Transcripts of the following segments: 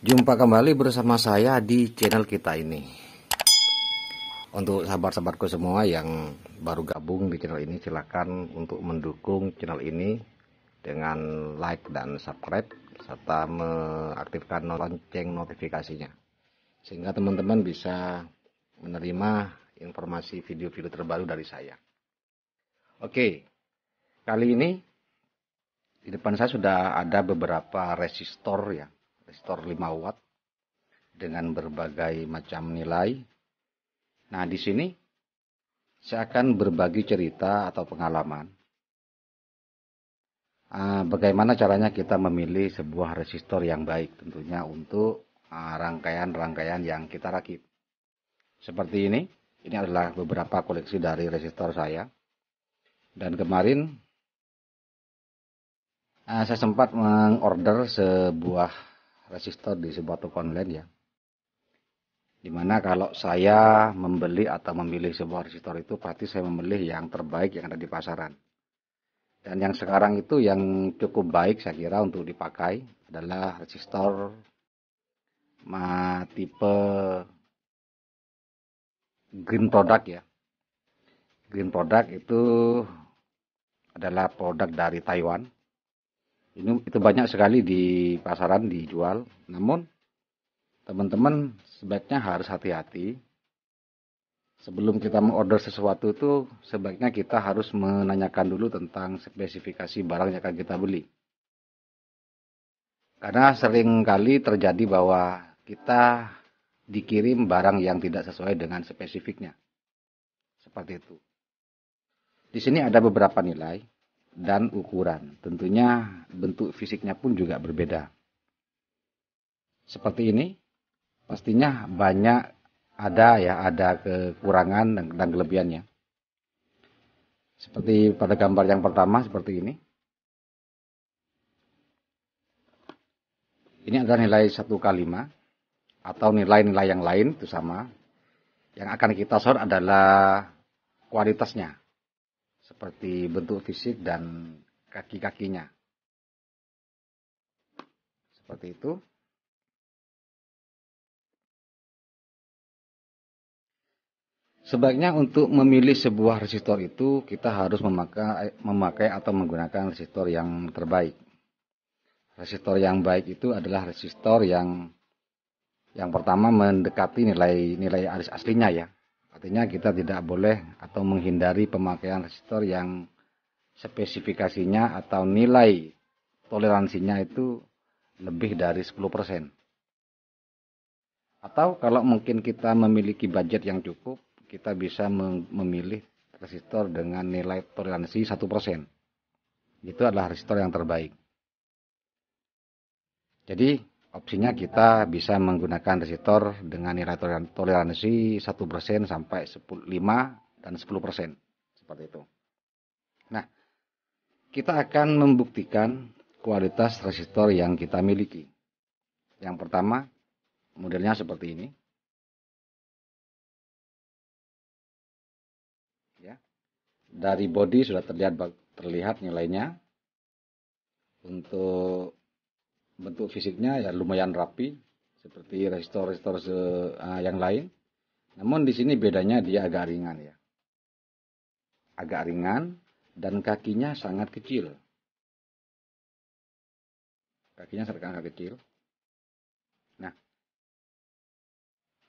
Jumpa kembali bersama saya di channel kita ini Untuk sahabat-sahabatku semua yang baru gabung di channel ini Silahkan untuk mendukung channel ini Dengan like dan subscribe Serta mengaktifkan lonceng notifikasinya Sehingga teman-teman bisa menerima informasi video-video terbaru dari saya Oke Kali ini di depan saya sudah ada beberapa resistor ya resistor 5 watt dengan berbagai macam nilai. Nah, di sini saya akan berbagi cerita atau pengalaman. Ah, bagaimana caranya kita memilih sebuah resistor yang baik tentunya untuk ah, rangkaian-rangkaian yang kita rakit. Seperti ini, ini adalah beberapa koleksi dari resistor saya. Dan kemarin ah, saya sempat mengorder sebuah resistor di sebuah toko online ya. Dimana kalau saya membeli atau memilih sebuah resistor itu pasti saya memilih yang terbaik yang ada di pasaran. Dan yang sekarang itu yang cukup baik saya kira untuk dipakai adalah resistor tipe green product ya. Green product itu adalah produk dari Taiwan ini itu banyak sekali di pasaran dijual. Namun teman-teman sebaiknya harus hati-hati. Sebelum kita mengorder sesuatu itu sebaiknya kita harus menanyakan dulu tentang spesifikasi barang yang akan kita beli. Karena sering kali terjadi bahwa kita dikirim barang yang tidak sesuai dengan spesifiknya. Seperti itu. Di sini ada beberapa nilai dan ukuran. Tentunya bentuk fisiknya pun juga berbeda. Seperti ini, pastinya banyak ada ya, ada kekurangan dan, kelebihannya. Seperti pada gambar yang pertama seperti ini. Ini adalah nilai 1 satu 5, atau nilai-nilai yang lain itu sama. Yang akan kita sort adalah kualitasnya seperti bentuk fisik dan kaki-kakinya. Seperti itu. Sebaiknya untuk memilih sebuah resistor itu kita harus memakai, memakai atau menggunakan resistor yang terbaik. Resistor yang baik itu adalah resistor yang yang pertama mendekati nilai nilai aris aslinya ya, Artinya kita tidak boleh atau menghindari pemakaian resistor yang spesifikasinya atau nilai toleransinya itu lebih dari 10%. Atau kalau mungkin kita memiliki budget yang cukup, kita bisa memilih resistor dengan nilai toleransi 1%. Itu adalah resistor yang terbaik. Jadi Opsinya kita bisa menggunakan resistor dengan nilai toleransi 1% sampai 5 dan 10%. Seperti itu. Nah, kita akan membuktikan kualitas resistor yang kita miliki. Yang pertama, modelnya seperti ini. Ya. Dari body sudah terlihat terlihat nilainya. Untuk bentuk fisiknya ya lumayan rapi seperti resistor restor ah, yang lain. Namun di sini bedanya dia agak ringan ya. Agak ringan dan kakinya sangat kecil. Kakinya sangat kecil. Nah,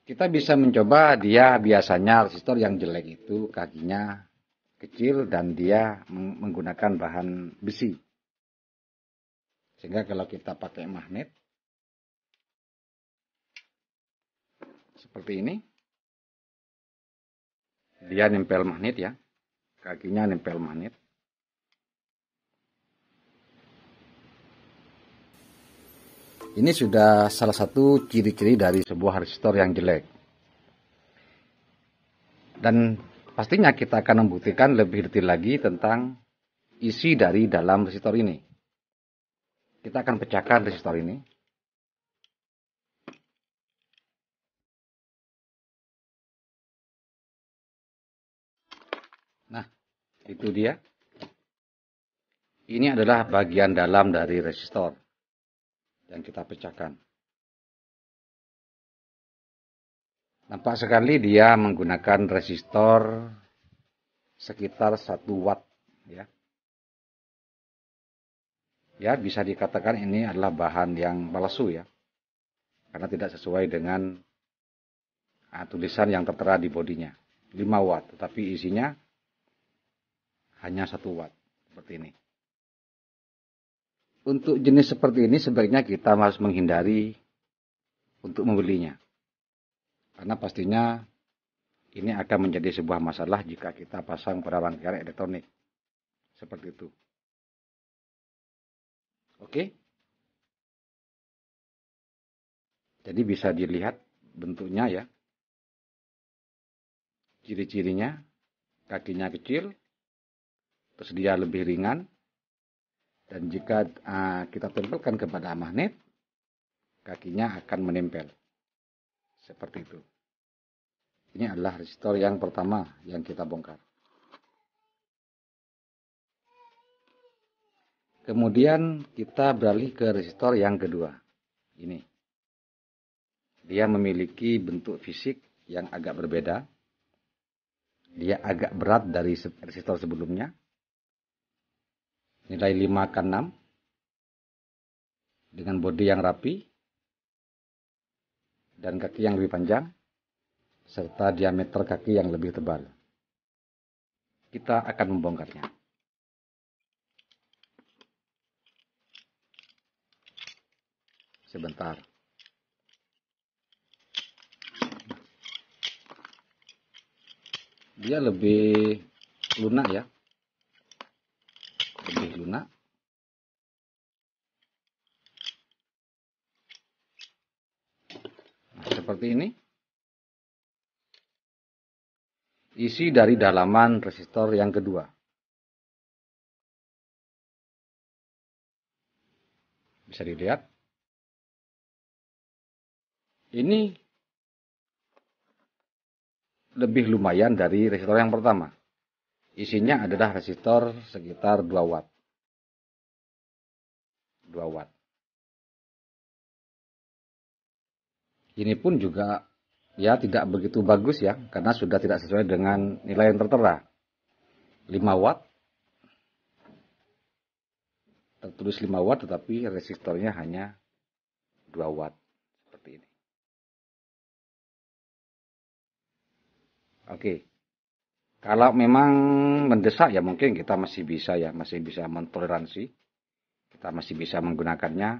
kita bisa mencoba dia biasanya resistor yang jelek itu kakinya kecil dan dia menggunakan bahan besi. Sehingga kalau kita pakai magnet seperti ini, dia nempel magnet ya, kakinya nempel magnet. Ini sudah salah satu ciri-ciri dari sebuah resistor yang jelek. Dan pastinya kita akan membuktikan lebih detail lagi tentang isi dari dalam resistor ini. Kita akan pecahkan resistor ini. Nah, itu dia. Ini adalah bagian dalam dari resistor yang kita pecahkan. Nampak sekali dia menggunakan resistor sekitar 1 watt ya ya bisa dikatakan ini adalah bahan yang palsu ya. Karena tidak sesuai dengan uh, tulisan yang tertera di bodinya. 5 watt, tetapi isinya hanya satu watt seperti ini. Untuk jenis seperti ini sebaiknya kita harus menghindari untuk membelinya. Karena pastinya ini akan menjadi sebuah masalah jika kita pasang pada rangkaian elektronik. Seperti itu. Oke? Jadi bisa dilihat bentuknya ya. Ciri-cirinya kakinya kecil, terus dia lebih ringan. Dan jika uh, kita tempelkan kepada magnet, kakinya akan menempel. Seperti itu. Ini adalah resistor yang pertama yang kita bongkar. Kemudian kita beralih ke resistor yang kedua. Ini. Dia memiliki bentuk fisik yang agak berbeda. Dia agak berat dari resistor sebelumnya. Nilai 5 ke 6. Dengan bodi yang rapi. Dan kaki yang lebih panjang. Serta diameter kaki yang lebih tebal. Kita akan membongkarnya. sebentar dia lebih lunak ya lebih lunak nah, seperti ini isi dari dalaman resistor yang kedua bisa dilihat ini lebih lumayan dari resistor yang pertama. Isinya adalah resistor sekitar 2 watt. 2 watt. Ini pun juga ya tidak begitu bagus ya karena sudah tidak sesuai dengan nilai yang tertera. 5 watt tertulis 5 watt tetapi resistornya hanya 2 watt seperti ini. Oke. Kalau memang mendesak ya mungkin kita masih bisa ya, masih bisa mentoleransi. Kita masih bisa menggunakannya.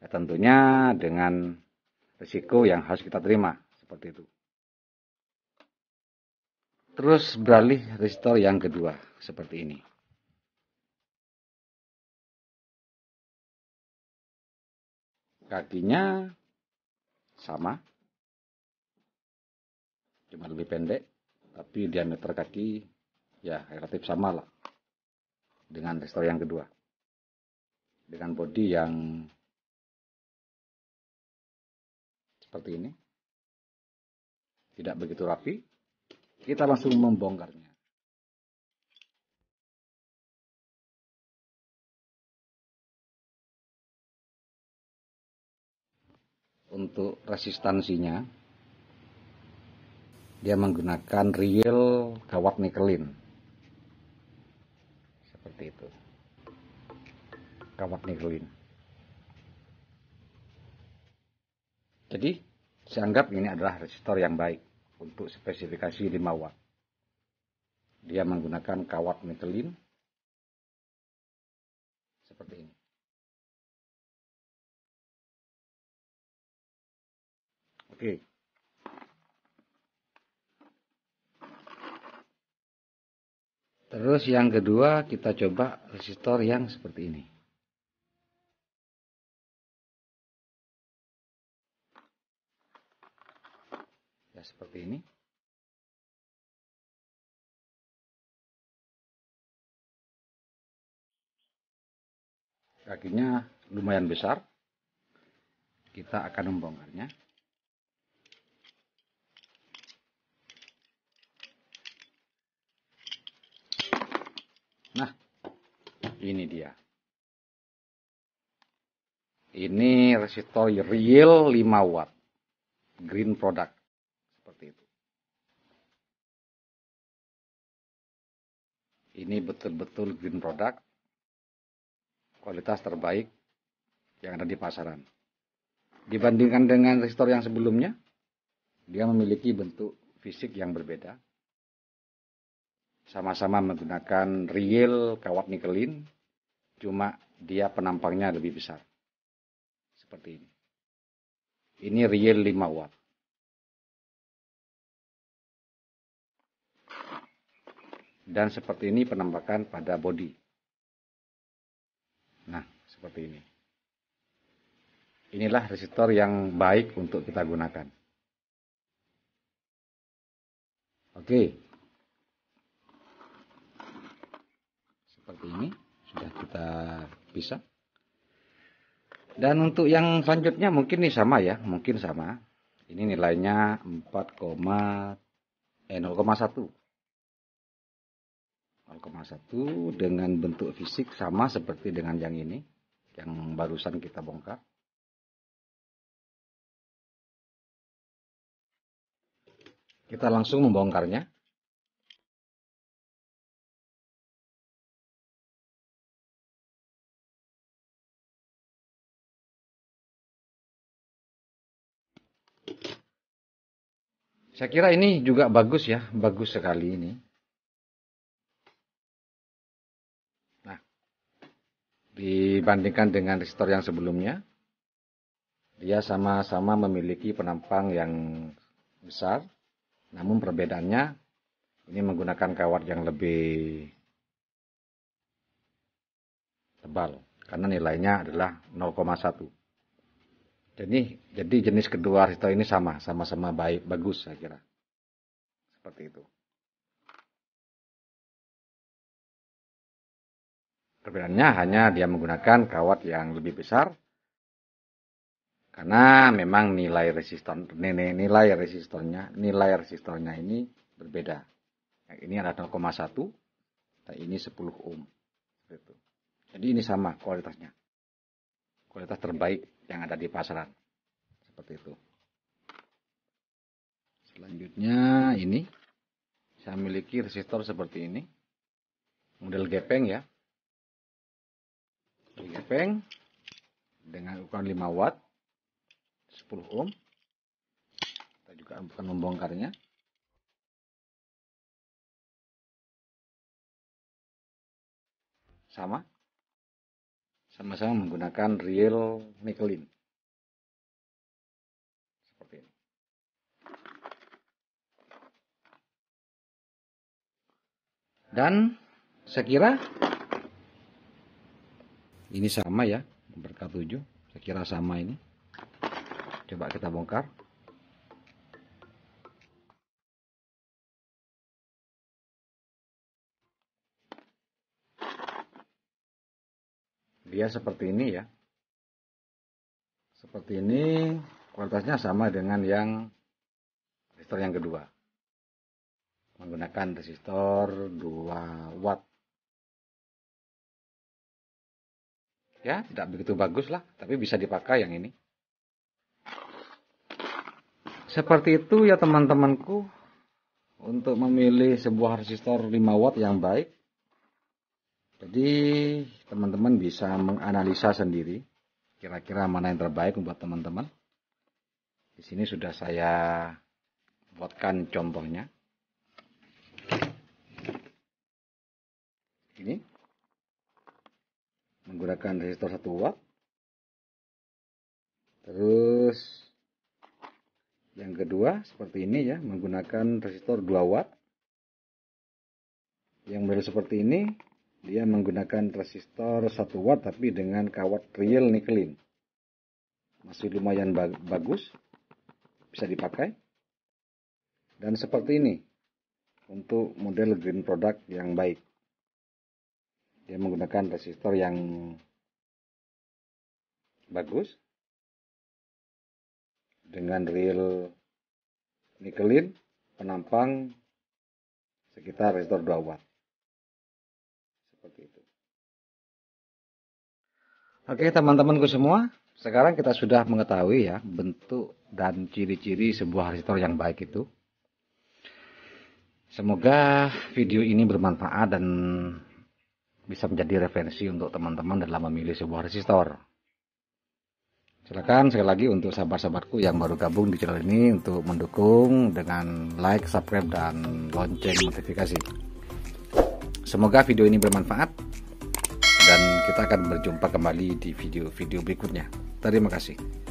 Ya, tentunya dengan risiko yang harus kita terima seperti itu. Terus beralih resistor yang kedua seperti ini. Kakinya sama, cuma lebih pendek tapi diameter kaki ya relatif sama lah dengan restore yang kedua dengan body yang seperti ini tidak begitu rapi kita langsung membongkarnya untuk resistansinya dia menggunakan reel kawat nikelin seperti itu kawat nikelin jadi saya anggap ini adalah resistor yang baik untuk spesifikasi 5 watt dia menggunakan kawat nikelin seperti ini oke okay. Terus yang kedua kita coba resistor yang seperti ini. Ya seperti ini. Kakinya lumayan besar. Kita akan membongkarnya. Ini dia. Ini resistor real 5 watt. Green product. Seperti itu. Ini betul-betul green product. Kualitas terbaik yang ada di pasaran. Dibandingkan dengan resistor yang sebelumnya, dia memiliki bentuk fisik yang berbeda, sama-sama menggunakan riil kawat nikelin, cuma dia penampangnya lebih besar. Seperti ini. Ini riil 5 watt. Dan seperti ini penampakan pada body. Nah, seperti ini. Inilah resistor yang baik untuk kita gunakan. Oke. Okay. seperti ini sudah kita pisah dan untuk yang selanjutnya mungkin ini sama ya mungkin sama ini nilainya 4, eh 0,1 0,1 dengan bentuk fisik sama seperti dengan yang ini yang barusan kita bongkar kita langsung membongkarnya Saya kira ini juga bagus ya, bagus sekali ini. Nah, dibandingkan dengan resistor yang sebelumnya, dia sama-sama memiliki penampang yang besar, namun perbedaannya ini menggunakan kawat yang lebih tebal karena nilainya adalah 0,1. Jadi jadi jenis kedua harta ini sama, sama-sama baik, bagus saya kira. Seperti itu. Perbedaannya hanya dia menggunakan kawat yang lebih besar karena memang nilai resiston, nilai, nilai resistornya nilai resistornya ini berbeda. Yang ini ada 0,1 dan ini 10 ohm. Jadi ini sama kualitasnya. Kualitas terbaik yang ada di pasaran. Seperti itu. Selanjutnya ini saya miliki resistor seperti ini. Model gepeng ya. Gepeng dengan ukuran 5 watt 10 ohm. Kita juga akan membongkarnya. Sama sama-sama menggunakan real nikelin Seperti ini. Dan saya kira ini sama ya, berkat 7. Saya kira sama ini. Coba kita bongkar. dia seperti ini ya seperti ini kualitasnya sama dengan yang resistor yang kedua menggunakan resistor 2 watt ya tidak begitu bagus lah tapi bisa dipakai yang ini seperti itu ya teman-temanku untuk memilih sebuah resistor 5 watt yang baik jadi teman-teman bisa menganalisa sendiri kira-kira mana yang terbaik buat teman-teman. Di sini sudah saya buatkan contohnya. Ini menggunakan resistor 1 watt. Terus yang kedua seperti ini ya, menggunakan resistor 2 watt. Yang model seperti ini dia menggunakan resistor 1 watt tapi dengan kawat real nikelin. Masih lumayan bagus. Bisa dipakai. Dan seperti ini. Untuk model green product yang baik. Dia menggunakan resistor yang bagus dengan real nikelin penampang sekitar resistor 2 watt Oke teman-temanku semua, sekarang kita sudah mengetahui ya bentuk dan ciri-ciri sebuah resistor yang baik itu. Semoga video ini bermanfaat dan bisa menjadi referensi untuk teman-teman dalam memilih sebuah resistor. Silakan sekali lagi untuk sahabat-sahabatku yang baru gabung di channel ini untuk mendukung dengan like, subscribe, dan lonceng notifikasi. Semoga video ini bermanfaat dan kita akan berjumpa kembali di video-video berikutnya. Terima kasih.